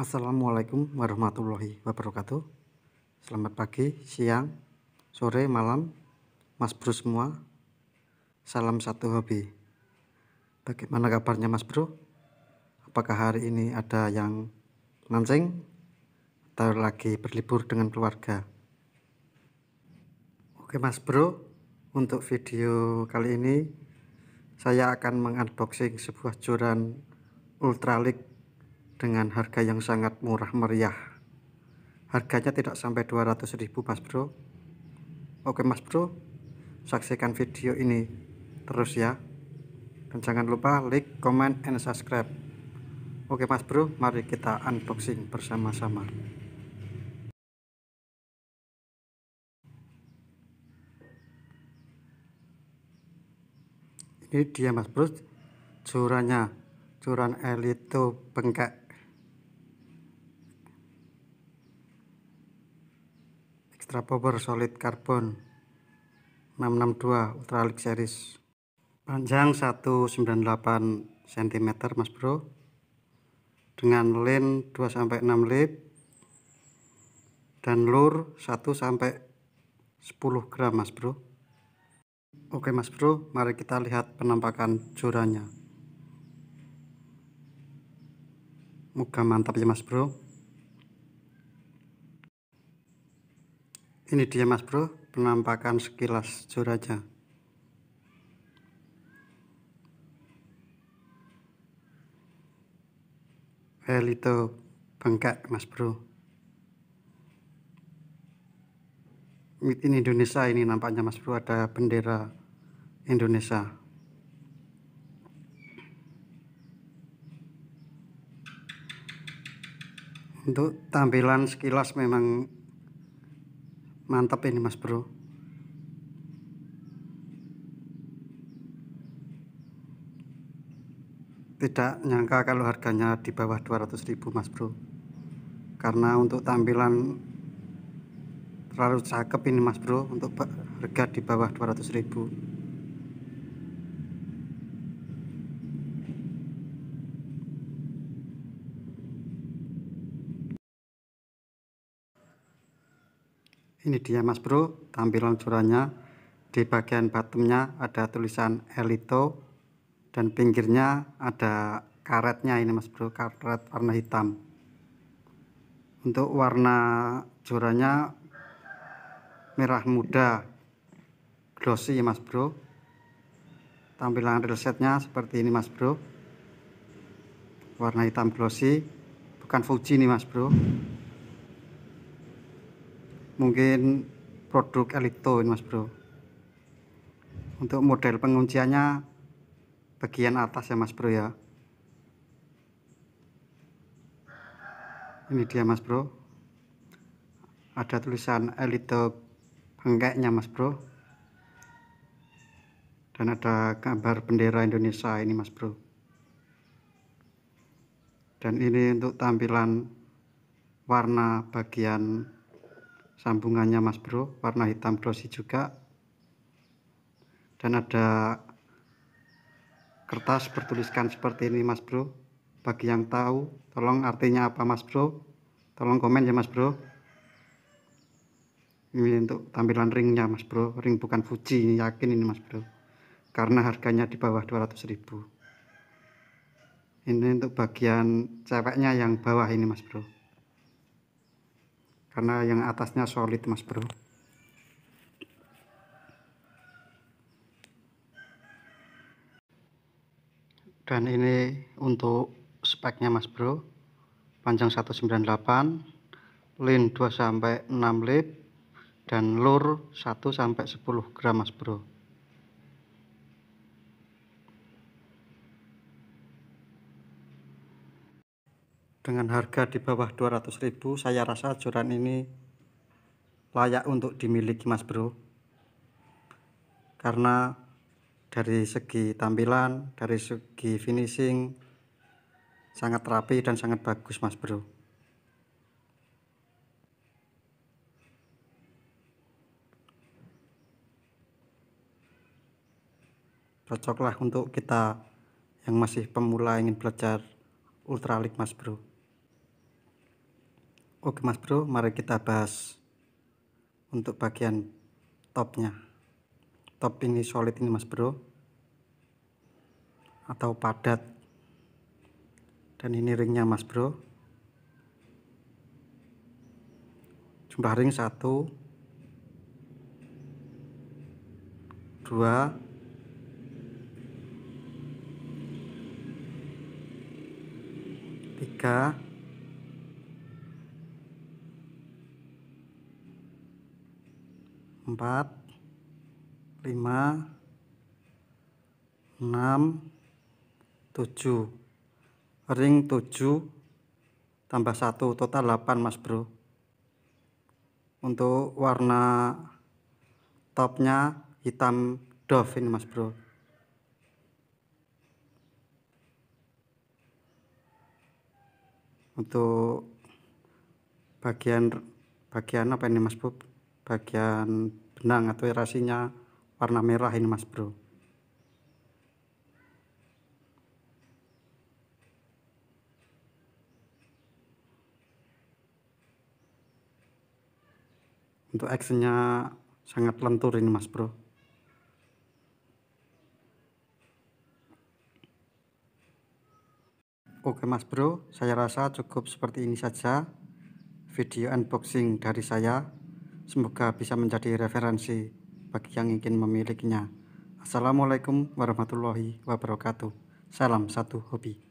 Assalamualaikum warahmatullahi wabarakatuh. Selamat pagi, siang, sore, malam, Mas Bro semua. Salam satu hobi. Bagaimana kabarnya Mas Bro? Apakah hari ini ada yang mancing atau lagi berlibur dengan keluarga? Oke Mas Bro, untuk video kali ini saya akan mengunboxing sebuah joran ultralight dengan harga yang sangat murah meriah harganya tidak sampai 200 ribu mas bro oke mas bro saksikan video ini terus ya dan jangan lupa like, comment, and subscribe oke mas bro mari kita unboxing bersama-sama ini dia mas bro curannya curan elito bengkak Extra Power Solid Carbon 662 Ultralight Series panjang 198 cm Mas Bro dengan lin 2 sampai 6 lip dan lur 1 sampai 10 gram Mas Bro Oke Mas Bro mari kita lihat penampakan jorannya Moga mantap ya Mas Bro ini dia mas bro penampakan sekilas Joraja velito bengkak mas bro ini Indonesia ini nampaknya mas bro ada bendera Indonesia untuk tampilan sekilas memang mantap ini mas bro tidak nyangka kalau harganya di bawah 200 ribu mas bro karena untuk tampilan terlalu cakep ini mas bro untuk harga di bawah 200 ribu. ini dia mas bro tampilan curahnya di bagian bottomnya ada tulisan elito dan pinggirnya ada karetnya ini mas bro karet warna hitam untuk warna curahnya merah muda glossy ya mas bro tampilan resetnya seperti ini mas bro warna hitam glossy bukan Fuji nih mas bro mungkin produk ini mas bro untuk model pengunciannya bagian atas ya mas bro ya ini dia mas bro ada tulisan elito bangkeknya mas bro dan ada gambar bendera Indonesia ini mas bro dan ini untuk tampilan warna bagian sambungannya mas bro warna hitam glossy juga dan ada kertas bertuliskan seperti ini mas bro bagi yang tahu tolong artinya apa mas bro tolong komen ya mas bro ini untuk tampilan ringnya mas bro ring bukan Fuji ini yakin ini mas bro karena harganya di bawah 200 ribu ini untuk bagian ceweknya yang bawah ini mas bro karena yang atasnya solid mas bro dan ini untuk speknya mas bro panjang 198 lin 2 sampai 6 lip dan lur 1 sampai 10 gram mas bro dengan harga di bawah 200.000 saya rasa joran ini layak untuk dimiliki mas bro karena dari segi tampilan dari segi finishing sangat rapi dan sangat bagus mas bro cocoklah untuk kita yang masih pemula ingin belajar ultralight, mas bro Oke mas bro, mari kita bahas untuk bagian topnya. Top ini solid ini mas bro, atau padat. Dan ini ringnya mas bro. Jumlah ring satu, dua, tiga, 4 5 6 7 ring 7 tambah 1 total 8 mas bro untuk warna topnya hitam dove ini mas bro untuk bagian bagian apa ini mas bro bagian benang atau erasinya warna merah ini mas bro untuk actionnya sangat lentur ini mas bro Oke mas bro, saya rasa cukup seperti ini saja video unboxing dari saya Semoga bisa menjadi referensi bagi yang ingin memilikinya. Assalamualaikum warahmatullahi wabarakatuh. Salam satu hobi.